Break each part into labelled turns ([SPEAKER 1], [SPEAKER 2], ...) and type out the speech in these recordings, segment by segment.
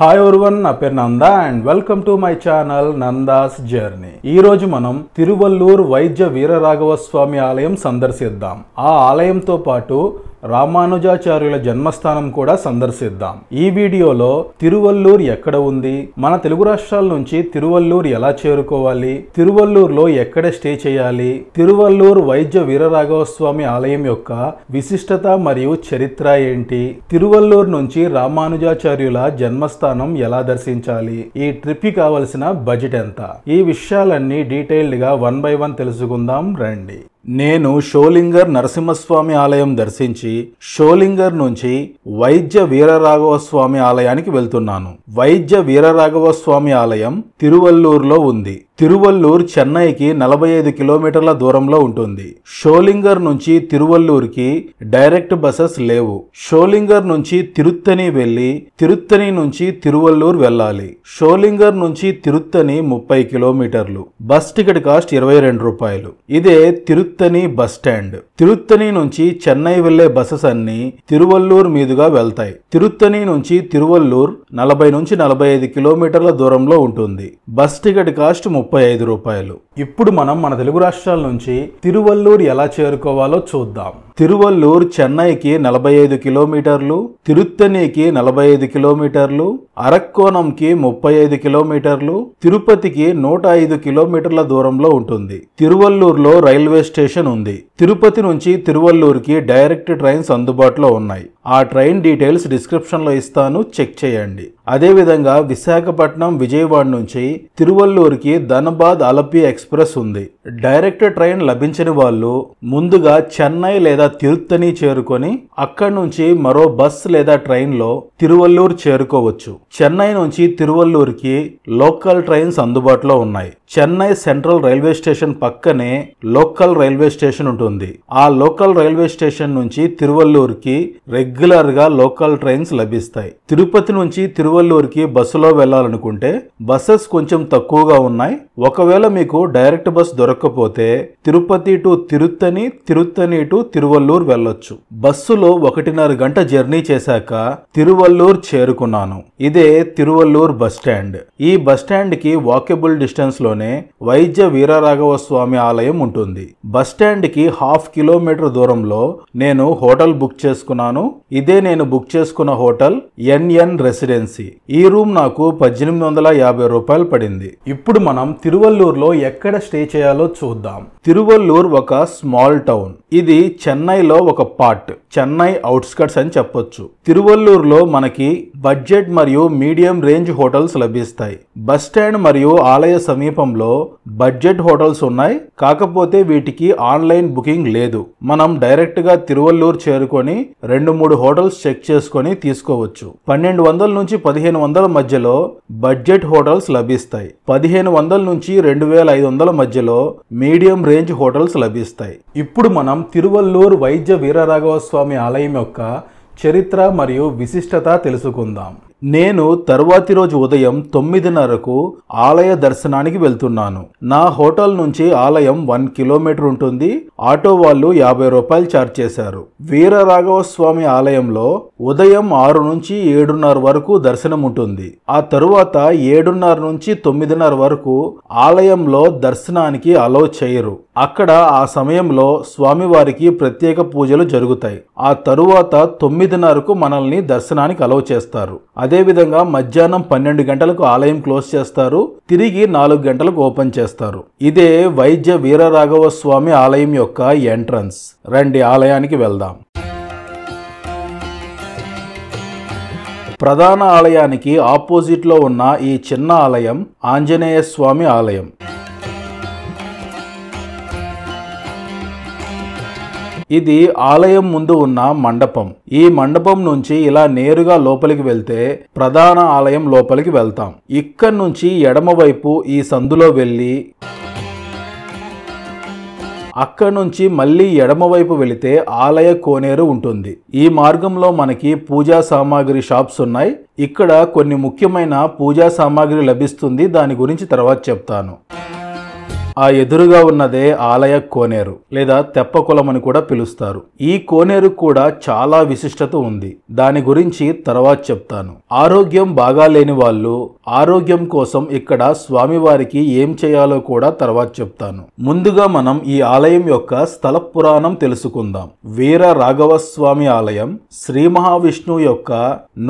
[SPEAKER 1] hi everyone నా పేరు Nanda and welcome to my channel Nanda's journey ఈ రోజు మనం తిరువల్లూరు వైద్య వీరరాఘవ స్వామి ఆలయం సందర్శిద్దాం ఆ ఆలయంతో పాటు రామానుజాచార్యుల జన్మస్థానం కూడా సందర్శిద్దాం ఈ వీడియోలో తిరువల్లూరు ఎక్కడ ఉంది మన తెలుగు రాష్ట్రాల నుంచి తిరువల్లూరు ఎలా చేరుకోవాలి తిరువల్లూరులో ఎక్కడ స్టే చేయాలి తిరువల్లూరు వైద్య వీరరాఘవస్వామి ఆలయం యొక్క విశిష్టత మరియు చరిత్ర ఏంటి తిరువల్లూరు నుంచి రామానుజాచార్యుల జన్మస్థానం ఎలా దర్శించాలి ఈ ట్రిప్కి కావలసిన బడ్జెట్ ఎంత ఈ విషయాలన్నీ డీటెయిల్డ్గా వన్ బై వన్ తెలుసుకుందాం రండి నేను షోలింగర్ నరసింహస్వామి ఆలయం దర్శించి షోలింగర్ నుంచి వైద్య వీరరాఘవ స్వామి ఆలయానికి వెళ్తున్నాను వైద్య వీరరాఘవ స్వామి ఆలయం తిరువల్లూరులో ఉంది తిరువల్లూర్ చెన్నైకి నలభై ఐదు కిలోమీటర్ల దూరంలో ఉంటుంది షోలింగర్ నుంచి తిరువల్లూర్కి డైరెక్ట్ బసెస్ లేవు షోలింగర్ నుంచి తిరుత్తని వెళ్ళి తిరుత్తని నుంచి తిరువల్లూర్ వెళ్ళాలి షోలింగర్ నుంచి తిరుత్తని ముప్పై కిలోమీటర్లు బస్ టికెట్ కాస్ట్ ఇరవై రెండు రూపాయలు ఇదే తిరుత్తని బస్ స్టాండ్ తిరుత్తని నుంచి చెన్నై వెళ్లే బసెస్ అన్ని తిరువల్లూర్ మీదుగా వెళ్తాయి తిరుత్తని నుంచి తిరువల్లూర్ నలభై నుంచి నలభై ఐదు కిలోమీటర్ల దూరంలో ఉంటుంది బస్ టికెట్ కాస్ట్ ముప్పై ముప్పై ఐదు రూపాయలు ఇప్పుడు మనం మన తెలుగు రాష్ట్రాల నుంచి తిరువల్లూరు ఎలా చేరుకోవాలో చూద్దాం తిరువల్లూరు చెన్నైకి నలభై ఐదు కిలోమీటర్లు తిరుత్తణికి నలభై ఐదు కిలోమీటర్లు అరక్కోణంకి ముప్పై ఐదు కిలోమీటర్లు తిరుపతికి నూట ఐదు కిలోమీటర్ల దూరంలో ఉంటుంది తిరువల్లూరులో రైల్వే స్టేషన్ ఉంది తిరుపతి నుంచి తిరువల్లూరుకి డైరెక్ట్ ట్రైన్స్ అందుబాటులో ఉన్నాయి ఆ ట్రైన్ డీటెయిల్స్ డిస్క్రిప్షన్లో ఇస్తాను చెక్ చేయండి అదేవిధంగా విశాఖపట్నం విజయవాడ నుంచి తిరువల్లూరుకి ద ధనబాద్ అలపి ఎక్స్ప్రెస్ ఉంది డైరెక్ట్ ట్రైన్ లభించని వాళ్ళు ముందుగా చెన్నై లేదా తిరుత్తని చేరుకొని అక్కడి నుంచి మరో బస్ లేదా ట్రైన్లో తిరువల్లూరు చేరుకోవచ్చు చెన్నై నుంచి తిరువల్లూరుకి లోకల్ ట్రైన్స్ అందుబాటులో ఉన్నాయి చెన్నై సెంట్రల్ రైల్వే స్టేషన్ పక్కనే లోకల్ రైల్వే స్టేషన్ ఉంటుంది ఆ లోకల్ రైల్వే స్టేషన్ నుంచి తిరువల్లూరుకి రెగ్యులర్గా లోకల్ ట్రైన్స్ లభిస్తాయి తిరుపతి నుంచి తిరువల్లూరుకి బస్సులో వెళ్ళాలనుకుంటే బస్సెస్ కొంచెం తక్కువగా ఉన్నాయి ఒకవేళ మీకు డైరెక్ట్ బస్ దొరక్కపోతే తిరుపతి టు తిరుత్తని తిరుత్తని టు తిరువల్లూరు వెళ్ళొచ్చు బస్సులో ఒకటిన్నర గంట జర్నీ చేశాక తిరువల్లూరు చేరుకున్నాను ఇదే తిరువల్లూరు బస్ స్టాండ్ ఈ బస్ స్టాండ్ కి వాకేబుల్ డిస్టెన్స్ లోనే వైద్య వీరరాఘవ స్వామి ఆలయం ఉంటుంది బస్ స్టాండ్ కి హాఫ్ కిలోమీటర్ దూరంలో నేను హోటల్ బుక్ చేసుకున్నాను ఇదే నేను బుక్ చేసుకున్న హోటల్ ఎన్ఎన్ రెసిడెన్సీ ఈ రూమ్ నాకు పద్దెనిమిది వందల యాభై రూపాయలు పడింది ఇప్పుడు మనం తిరువల్లూరులో ఎక్కడ స్టే చేయాలో చూద్దాం తిరువల్లూర్ ఒక స్మాల్ టౌన్ ఇది చెన్నైలో ఒక పార్ట్ చెన్నై అవుట్స్కట్స్ అని చెప్పొచ్చు తిరువల్లూరులో మనకి బడ్జెట్ మరియు మీడియం రేంజ్ హోటల్స్ లభిస్తాయి బస్ స్టాండ్ మరియు ఆలయ సమీపంలో బడ్జెట్ హోటల్స్ ఉన్నాయి కాకపోతే వీటికి ఆన్లైన్ బుకింగ్ లేదు మనం డైరెక్ట్ గా తిరువల్లూరు చేరుకొని రెండు మూడు హోటల్స్ చెక్ చేసుకొని తీసుకోవచ్చు పన్నెండు వందల నుంచి పదిహేను వందల మధ్యలో బడ్జెట్ హోటల్స్ లభిస్తాయి పదిహేను వందల నుంచి రెండు వేల ఐదు వందల మధ్యలో మీడియం రేంజ్ హోటల్స్ లభిస్తాయి ఇప్పుడు మనం మనం తిరువల్లూరు వైద్య వీరరాఘవ స్వామి ఆలయం యొక్క చరిత్ర మరియు విశిష్టత తెలుసుకుందాం నేను తరువాతి రోజు ఉదయం తొమ్మిదిన్నరకు ఆలయ దర్శనానికి వెళ్తున్నాను నా హోటల్ నుంచి ఆలయం వన్ కిలోమీటర్ ఉంటుంది ఆటో వాళ్ళు యాభై రూపాయలు ఛార్జ్ చేశారు వీరరాఘవ స్వామి ఆలయంలో ఉదయం ఆరు నుంచి ఏడున్నర వరకు దర్శనం ఉంటుంది ఆ తరువాత ఏడున్నర నుంచి తొమ్మిదిన్నర వరకు ఆలయంలో దర్శనానికి అలో చేయరు అక్కడ ఆ సమయంలో స్వామివారికి ప్రత్యేక పూజలు జరుగుతాయి ఆ తరువాత తొమ్మిదిన్నరకు మనల్ని దర్శనానికి అలవ చేస్తారు అదేవిధంగా మధ్యాహ్నం పన్నెండు గంటలకు ఆలయం క్లోజ్ చేస్తారు తిరిగి నాలుగు గంటలకు ఓపెన్ చేస్తారు ఇదే వైద్య వీరరాఘవ స్వామి ఆలయం యొక్క ఎంట్రన్స్ రండి ఆలయానికి వెళ్దాం ప్రధాన ఆలయానికి ఆపోజిట్లో ఉన్న ఈ చిన్న ఆలయం ఆంజనేయ స్వామి ఆలయం ఇది ఆలయం ముందు ఉన్న మండపం ఈ మండపం నుంచి ఇలా నేరుగా లోపలికి వెళ్తే ప్రధాన ఆలయం లోపలికి వెళ్తాం ఇక్కడ నుంచి ఎడమవైపు ఈ సందులో వెళ్ళి అక్కడ నుంచి మళ్ళీ ఎడమవైపు వెళితే ఆలయ కోనేరు ఉంటుంది ఈ మార్గంలో మనకి పూజా సామాగ్రి షాప్స్ ఉన్నాయి ఇక్కడ కొన్ని ముఖ్యమైన పూజా సామాగ్రి లభిస్తుంది దాని గురించి తర్వాత చెప్తాను ఆ ఎదురుగా ఉన్నదే ఆలయ కోనేరు లేదా తెప్పకులం అని కూడా పిలుస్తారు ఈ కోనేరు కూడా చాలా విశిష్టత ఉంది దాని గురించి తర్వాత చెప్తాను ఆరోగ్యం బాగాలేని వాళ్ళు ఆరోగ్యం కోసం ఇక్కడ స్వామివారికి ఏం చేయాలో కూడా తర్వాత చెప్తాను ముందుగా మనం ఈ ఆలయం యొక్క స్థల పురాణం తెలుసుకుందాం వీర రాఘవ స్వామి ఆలయం శ్రీ మహావిష్ణు యొక్క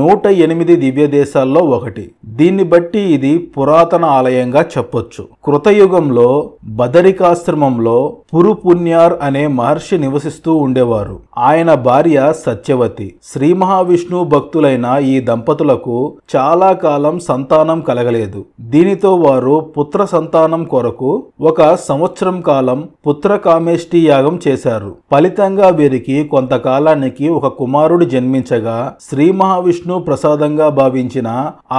[SPEAKER 1] నూట ఎనిమిది దివ్య దేశాల్లో ఒకటి దీన్ని బట్టి ఇది పురాతన ఆలయంగా చెప్పొచ్చు కృతయుగంలో బదరికాశ్రమంలో పురుపుణ్యార్ అనే మహర్షి నివసిస్తూ ఉండేవారు ఆయన భార్య సత్యవతి శ్రీ మహావిష్ణు భక్తులైన ఈ దంపతులకు చాలా కాలం సంతానం కలగలేదు దీనితో వారు పుత్ర సంతానం కొరకు ఒక సంవత్సరం కాలం పుత్ర కామేష్టి యాగం చేశారు ఫలితంగా వీరికి కొంతకాలానికి ఒక కుమారుడు జన్మించగా శ్రీ మహావిష్ణు ప్రసాదంగా భావించిన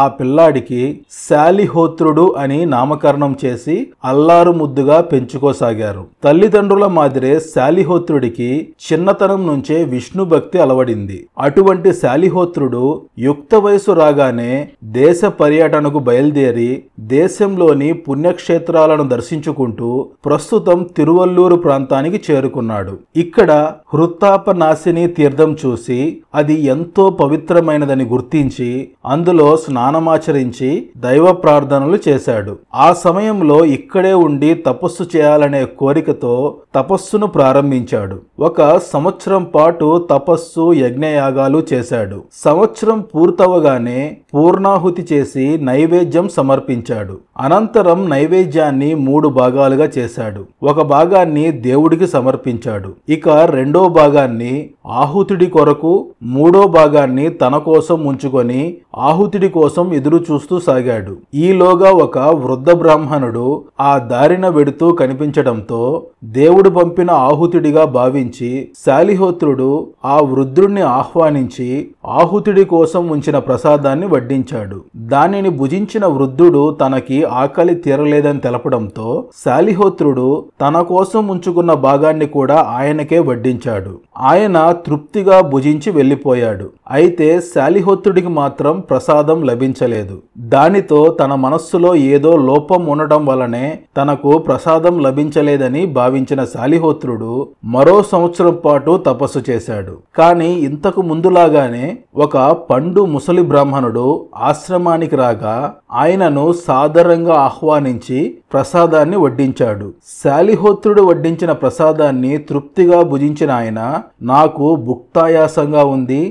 [SPEAKER 1] ఆ పిల్లాడికి శాలిహోత్రుడు అని నామకరణం చేసి అల్లారు ముద్దుగా పెంచుకోసాగారు తల్లిదండ్రుల మాదిరే శాలిహోత్రుడికి చిన్నతనం నుంచే విష్ణు భక్తి అలవడింది అటువంటి శాలిహోత్రుడు యుక్త వయసు రాగానే దేశ పర్యటనకు బయలుదేరి దేశంలోని పుణ్యక్షేత్రాలను దర్శించుకుంటూ ప్రస్తుతం తిరువల్లూరు ప్రాంతానికి చేరుకున్నాడు ఇక్కడ హృత్తాపనాశిని తీర్థం చూసి అది ఎంతో పవిత్రమైనదని గుర్తించి అందులో స్నానమాచరించి దైవ ప్రార్థనలు చేశాడు ఆ సమయంలో ఇక్కడే ఉండి తపస్సు చేయాలనే కోరికతో తపస్సును ప్రారంభించాడు ఒక సంవత్సరం పాటు తపస్సు యజ్ఞయాగాలు చేశాడు సంవత్సరం పూర్తవగానే పూర్ణాహుతి చేసి నైవేద్యం సమర్పించాడు అనంతరం నైవేద్యాన్ని మూడు భాగాలుగా చేశాడు ఒక భాగాన్ని దేవుడికి సమర్పించాడు ఇక రెండో భాగాన్ని ఆహుతుడి కొరకు మూడో భాగాన్ని తన కోసం ఉంచుకొని ఆహుతుడి కోసం ఎదురు చూస్తూ సాగాడు ఈలోగా ఒక వృద్ధ బ్రాహ్మణుడు ఆ దారిన వెడుతూ కనిపించడంతో దేవుడు పంపిన ఆహుతుడిగా భావించి శాలిహోత్రుడు ఆ వృద్ధుడిని ఆహ్వానించి ఆహుతుడి కోసం ఉంచిన ప్రసాదాన్ని వడ్డించాడు దానిని భుజించిన వృద్ధుడు తనకి ఆకలి తీరలేదని తెలపడంతో శాలిహోత్రుడు తన కోసం ఉంచుకున్న భాగాన్ని కూడా ఆయనకే వడ్డించాడు ఆయన తృప్తిగా భుజించి వెళ్ళిపోయాడు అయితే శాలిహోత్రుడికి మాత్రం ప్రసాదం లభించలేదు దానితో తన మనస్సులో ఏదో లోపం ఉండటం వలనే తనకు ప్రసాదం లభించలేదని భావించిన శాలిహోత్రుడు మరో సంవత్సరం పాటు తపస్సు చేశాడు కానీ ఇంతకు ముందులాగానే ఒక పండు ముసలి బ్రాహ్మణుడు ఆశ్రమానికి రాగా ఆయనను సాదరంగా ఆహ్వానించి ప్రసాదాన్ని వడ్డించాడు శాలిహోత్రుడు వడ్డించిన ప్రసాదాన్ని తృప్తిగా భుజించిన ఆయన నాకు భుక్తాయాసంగా ఉంది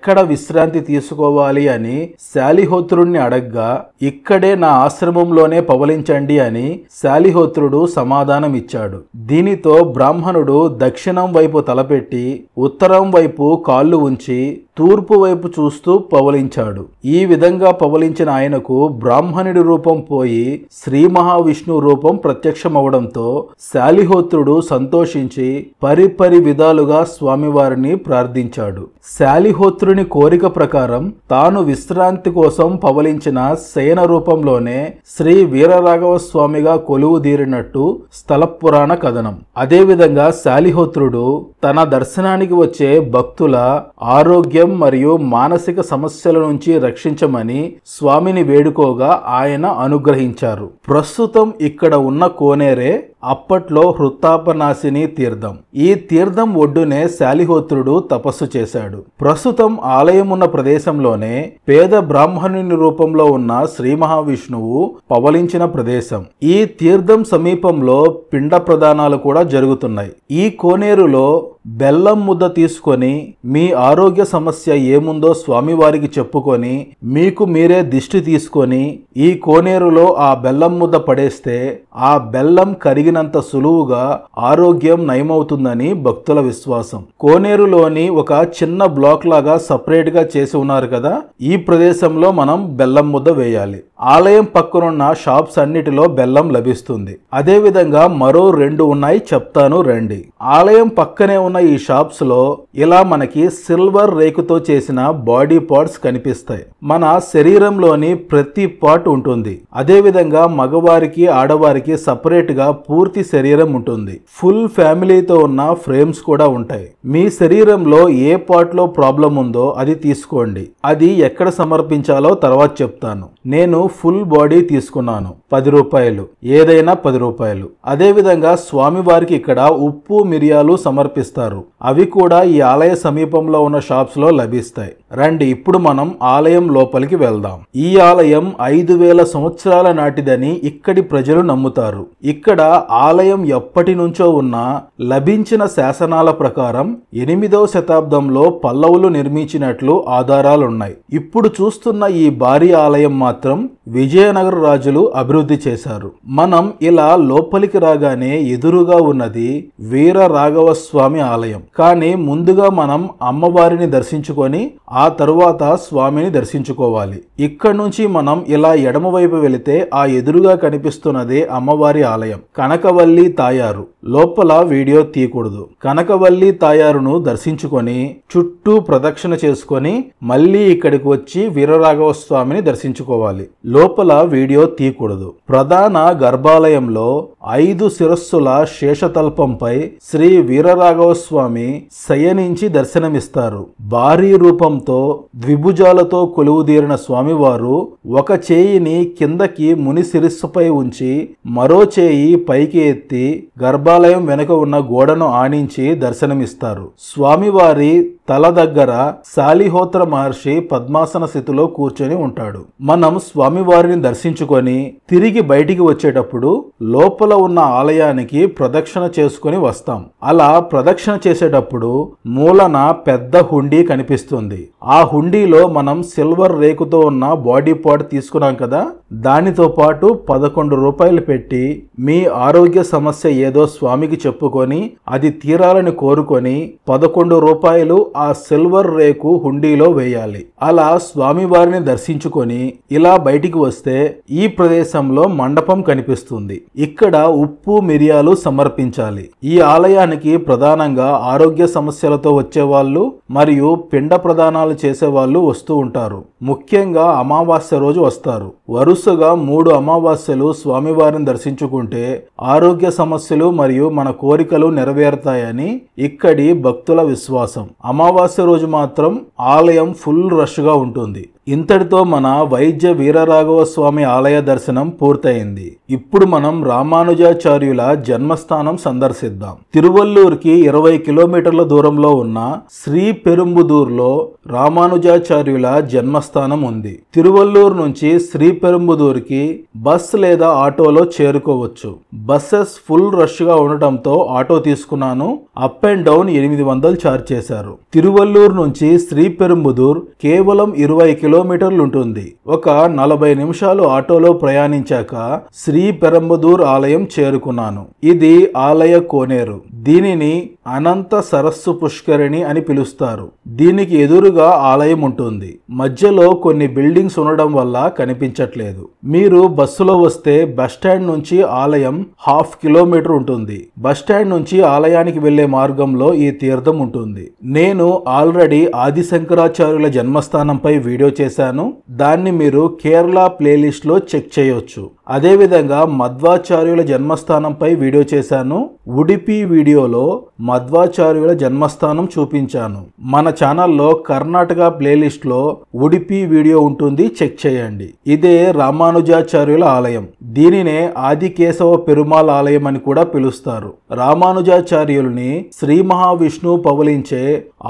[SPEAKER 1] ఎక్కడ విశ్రాంతి తీసుకోవాలి అని శాలిహోత్రుణ్ణి అడగ్గా ఇక్కడే నా ఆశ్రమంలోనే పవలించండి అని శాలిహోత్రుడు సమాధానమిచ్చాడు దీనితో బ్రాహ్మణుడు దక్షిణం వైపు తలపెట్టి ఉత్తరం వైపు కాళ్ళు ఉంచి తూర్పు వైపు చూస్తూ పవలించాడు ఈ విధంగా పవలించిన ఆయనకు బ్రాహ్మణుడి రూపం పోయి శ్రీ మహావిష్ణు రూపం ప్రత్యక్షమవడంతో శాలిహోత్రుడు సంతోషించి పరిపరి విధాలుగా స్వామివారిని ప్రార్థించాడు శాలిహోత్రుడు ఇంద్రుని కోరిక ప్రకారం తాను విశ్రాంతి కోసం పవలించిన సేన రూపంలోనే శ్రీ వీరరాఘవ స్వామిగా కొలువు దీరినట్టు స్థలపురాణ కథనం అదేవిధంగా శాలిహోత్రుడు తన దర్శనానికి వచ్చే భక్తుల ఆరోగ్యం మరియు మానసిక సమస్యల నుంచి రక్షించమని స్వామిని వేడుకోగా ఆయన అనుగ్రహించారు ప్రస్తుతం ఇక్కడ ఉన్న కోనేరే అప్పట్లో హృత్తాపనాశిని తీర్థం ఈ తీర్థం ఒడ్డునే శాలిహోత్రుడు తపస్సు చేశాడు ప్రస్తుతం ఆలయమున్న ప్రదేశంలోనే పేద బ్రాహ్మణుని రూపంలో ఉన్న శ్రీ మహావిష్ణువు పవలించిన ప్రదేశం ఈ తీర్థం సమీపంలో పిండ ప్రదానాలు కూడా జరుగుతున్నాయి ఈ కోనేరులో బెల్లం ముద్ద తీసుకొని మీ ఆరోగ్య సమస్య ఏముందో స్వామివారికి చెప్పుకొని మీకు మీరే దిష్టి తీసుకొని ఈ కోనేరులో ఆ బెల్లం ముద్ద పడేస్తే ఆ బెల్లం కరిగి ఎదిగినంత సులువుగా ఆరోగ్యం నయమవుతుందని భక్తుల విశ్వాసం కోనేరులోని ఒక చిన్న బ్లాక్ లాగా సపరేట్ గా చేసి ఉన్నారు కదా ఈ ప్రదేశంలో మనం బెల్లం ముద్ద వేయాలి ఆలయం పక్కనున్న షాప్స్ అన్నిటిలో బెల్లం లభిస్తుంది అదే విధంగా మరో రెండు ఉన్నాయి చెప్తాను రండి ఆలయం పక్కనే ఉన్న ఈ షాప్స్ లో ఇలా మనకి సిల్వర్ రేకుతో చేసిన బాడీ పార్ట్స్ కనిపిస్తాయి మన శరీరంలోని ప్రతి పార్ట్ ఉంటుంది అదే విధంగా మగవారికి ఆడవారికి సపరేట్ గా పూ పూర్తి శరీరం ఉంటుంది ఫుల్ ఫ్యామిలీతో ఉన్న ఫ్రేమ్స్ కూడా ఉంటాయి మీ శరీరంలో ఏ పార్ట్లో ప్రాబ్లం ఉందో అది తీసుకోండి అది ఎక్కడ సమర్పించాలో తర్వాత చెప్తాను నేను ఫుల్ బాడీ తీసుకున్నాను పది రూపాయలు ఏదైనా పది రూపాయలు అదేవిధంగా స్వామివారికి ఇక్కడ ఉప్పు మిరియాలు సమర్పిస్తారు అవి కూడా ఈ ఆలయ సమీపంలో ఉన్న షాప్స్లో లభిస్తాయి రండి ఇప్పుడు మనం ఆలయం లోపలికి వెళ్దాం ఈ ఆలయం ఐదు వేల సంవత్సరాల నాటిదని ఇక్కడి ప్రజలు నమ్ముతారు ఇక్కడ ఆలయం ఎప్పటి నుంచో ఉన్న లభించిన శాసనాల ప్రకారం ఎనిమిదవ శతాబ్దంలో పల్లవులు నిర్మించినట్లు ఆధారాలున్నాయి ఇప్పుడు చూస్తున్న ఈ భారీ ఆలయం మాత్రం విజయనగర రాజులు అభివృద్ధి చేశారు మనం ఇలా లోపలికి రాగానే ఎదురుగా ఉన్నది వీర రాఘవ స్వామి ఆలయం కానీ ముందుగా మనం అమ్మవారిని దర్శించుకొని ఆ తరువాత స్వామిని దర్శించుకోవాలి ఇక్కడ నుంచి మనం ఇలా ఎడమవైపు వెళితే ఆ ఎదురుగా కనిపిస్తున్నదే అమ్మవారి ఆలయం కనక కనకవల్లి తాయారు లోపల వీడియో తీయకూడదు కనకవల్లి తాయారును దర్శించుకొని చుట్టూ ప్రదక్షిణ చేసుకొని మళ్ళీ ఇక్కడికి వచ్చి వీరరాఘవ స్వామిని దర్శించుకోవాలి లోపల వీడియో తీయకూడదు ప్రధాన గర్భాలయంలో ఐదు శిరస్సుల శేషతల్పంపై శ్రీ వీరరాఘవ స్వామి శయనించి దర్శనమిస్తారు భారీ రూపంతో ద్విభుజాలతో కొలువుదీరిన స్వామివారు ఒక చేయిని కిందకి ముని శిరస్సుపై ఉంచి మరో చేయి పైకి పైకి ఎత్తి గర్భాలయం వెనుక ఉన్న గోడను ఆనించి దర్శనమిస్తారు స్వామివారి తల దగ్గర శాలిహోత్ర మహర్షి పద్మాసన స్థితిలో కూర్చొని ఉంటాడు మనం స్వామివారిని దర్శించుకొని తిరిగి బయటికి వచ్చేటప్పుడు లోపల ఉన్న ఆలయానికి ప్రదక్షిణ చేసుకుని వస్తాం అలా ప్రదక్షిణ చేసేటప్పుడు మూలన పెద్ద హుండీ కనిపిస్తుంది ఆ హుండీలో మనం సిల్వర్ రేకుతో ఉన్న బాడీ పార్ట్ తీసుకున్నాం కదా దానితో పాటు పదకొండు రూపాయలు పెట్టి మీ ఆరోగ్య సమస్య ఏదో స్వామికి చెప్పుకొని అది తీరాలని కోరుకొని పదకొండు రూపాయలు ఆ సిల్వర్ రేకు హుండీలో వేయాలి అలా స్వామివారిని దర్శించుకొని ఇలా బయటికి వస్తే ఈ ప్రదేశంలో మండపం కనిపిస్తుంది ఇక్కడ ఉప్పు మిరియాలు సమర్పించాలి ఈ ఆలయానికి ప్రధానంగా ఆరోగ్య సమస్యలతో వచ్చే వాళ్ళు మరియు పిండ ప్రదానాలు చేసేవాళ్ళు వస్తూ ఉంటారు ముఖ్యంగా అమావాస్య రోజు వస్తారు వరుసగా మూడు అమావాస్యలు స్వామివారిని దర్శించుకుంటే ఆరోగ్య సమస్యలు మరియు మన కోరికలు నెరవేరుతాయని ఇక్కడి భక్తుల విశ్వాసం అమావాస్య రోజు మాత్రం ఆలయం ఫుల్ రష్గా ఉంటుంది ఇంతటితో మన వైద్య వీరరాఘవ స్వామి ఆలయ దర్శనం పూర్తయింది ఇప్పుడు మనం రామానుజాచార్యుల జన్మస్థానం సందర్శిద్దాం తిరువల్లూరుకి ఇరవై కిలోమీటర్ల దూరంలో ఉన్న శ్రీ పెరుంబుదూర్లో రామానుజాచార్యుల జన్మస్థానం ఉంది తిరువల్లూరు నుంచి శ్రీ పెరుంబుదూర్కి బస్ లేదా ఆటోలో చేరుకోవచ్చు బస్సెస్ ఫుల్ రష్గా ఉండటంతో ఆటో తీసుకున్నాను అప్ అండ్ డౌన్ ఎనిమిది వందలు చార్జ్ చేశారు తిరువల్లూరు నుంచి శ్రీ పెరుంబుదూర్ కేవలం ఇరవై కిలోమీటర్లు ఉంటుంది ఒక నలభై నిమిషాలు ఆటోలో ప్రయాణించాక శ్రీ పెరంబదూర్ ఆలయం చేరుకున్నాను ఇది ఆలయ కోనేరు దీనిని అనంత సరస్సు పుష్కరిణి అని పిలుస్తారు దీనికి ఎదురుగా ఆలయం ఉంటుంది మధ్యలో కొన్ని బిల్డింగ్స్ ఉండడం వల్ల కనిపించట్లేదు మీరు బస్సులో వస్తే బస్టాండ్ నుంచి ఆలయం హాఫ్ కిలోమీటర్ ఉంటుంది బస్టాండ్ నుంచి ఆలయానికి వెళ్లే మార్గంలో ఈ తీర్థం ఉంటుంది నేను ఆల్రెడీ ఆది శంకరాచార్యుల జన్మస్థానంపై వీడియో చేశాను దాన్ని మీరు కేరళ ప్లేలిస్ట్లో చెక్ చేయొచ్చు అదేవిధంగా మధ్వాచార్యుల జన్మస్థానంపై వీడియో చేశాను ఉడిపి వీడియో వీడియోలో మధ్వాచార్యుల జన్మస్థానం చూపించాను మన ఛానల్లో కర్ణాటక ప్లేలిస్ట్లో ఉడిపి వీడియో ఉంటుంది చెక్ చేయండి ఇదే రామానుజాచార్యుల ఆలయం దీనినే ఆదికేశవ పెరుమాల్ ఆలయం అని కూడా పిలుస్తారు రామానుజాచార్యుల్ని శ్రీ మహావిష్ణువు పవలించే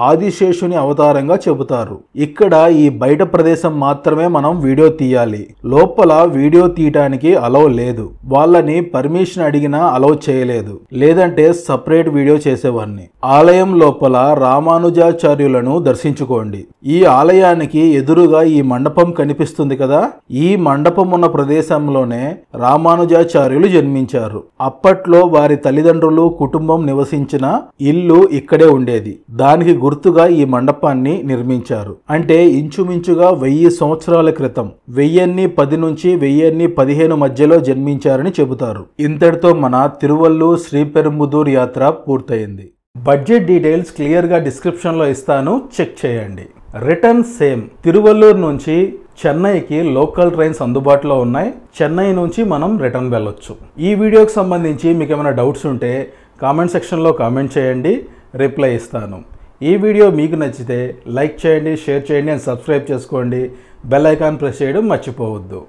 [SPEAKER 1] ఆదిశేషుని అవతారంగా చెబుతారు ఇక్కడ ఈ బయట ప్రదేశం మాత్రమే మనం వీడియో తీయాలి లోపల వీడియో తీయటానికి అలవ్ లేదు వాళ్ళని పర్మిషన్ అడిగినా అలవ్ చేయలేదు లేదంటే సపరేట్ సపరేట్ వీడియో చేసేవాడిని ఆలయం లోపల రామానుజాచార్యులను దర్శించుకోండి ఈ ఆలయానికి ఎదురుగా ఈ మండపం కనిపిస్తుంది కదా ఈ మండపం ఉన్న ప్రదేశంలోనే రామానుజాచార్యులు జన్మించారు అప్పట్లో వారి తల్లిదండ్రులు కుటుంబం నివసించిన ఇల్లు ఇక్కడే ఉండేది దానికి గుర్తుగా ఈ మండపాన్ని నిర్మించారు అంటే ఇంచుమించుగా వెయ్యి సంవత్సరాల క్రితం వెయ్యన్ని పది నుంచి వెయ్యన్ని పదిహేను మధ్యలో జన్మించారని చెబుతారు ఇంతటితో మన తిరువల్లు శ్రీపెరుంబుదూర్ యాత్ర యాత్ర పూర్తయింది బడ్జెట్ డీటెయిల్స్ క్లియర్గా డిస్క్రిప్షన్లో ఇస్తాను చెక్ చేయండి రిటర్న్ సేమ్ తిరువల్లూరు నుంచి చెన్నైకి లోకల్ ట్రైన్స్ అందుబాటులో ఉన్నాయి చెన్నై నుంచి మనం రిటర్న్ వెళ్ళొచ్చు ఈ వీడియోకి సంబంధించి మీకు ఏమైనా డౌట్స్ ఉంటే కామెంట్ సెక్షన్లో కామెంట్ చేయండి రిప్లై ఇస్తాను ఈ వీడియో మీకు నచ్చితే లైక్ చేయండి షేర్ చేయండి అండ్ సబ్స్క్రైబ్ చేసుకోండి బెల్ ఐకాన్ ప్రెస్ చేయడం మర్చిపోవద్దు